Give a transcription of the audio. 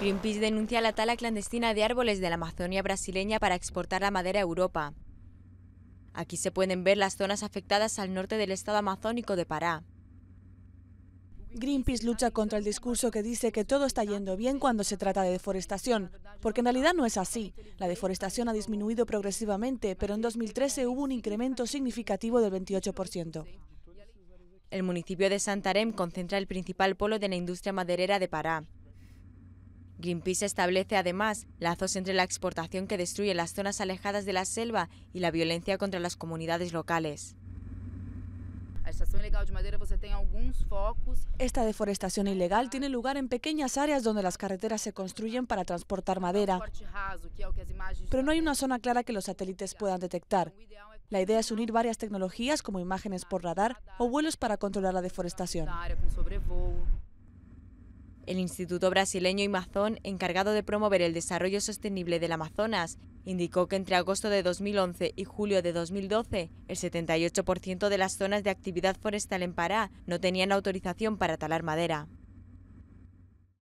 Greenpeace denuncia la tala clandestina de árboles de la Amazonia brasileña para exportar la madera a Europa. Aquí se pueden ver las zonas afectadas al norte del estado amazónico de Pará. Greenpeace lucha contra el discurso que dice que todo está yendo bien cuando se trata de deforestación, porque en realidad no es así. La deforestación ha disminuido progresivamente, pero en 2013 hubo un incremento significativo del 28%. El municipio de Santarém concentra el principal polo de la industria maderera de Pará. Greenpeace establece además lazos entre la exportación que destruye las zonas alejadas de la selva y la violencia contra las comunidades locales. Esta deforestación ilegal tiene lugar en pequeñas áreas donde las carreteras se construyen para transportar madera, pero no hay una zona clara que los satélites puedan detectar. La idea es unir varias tecnologías como imágenes por radar o vuelos para controlar la deforestación. El Instituto Brasileño Mazón, encargado de promover el desarrollo sostenible del Amazonas, indicó que entre agosto de 2011 y julio de 2012, el 78% de las zonas de actividad forestal en Pará no tenían autorización para talar madera.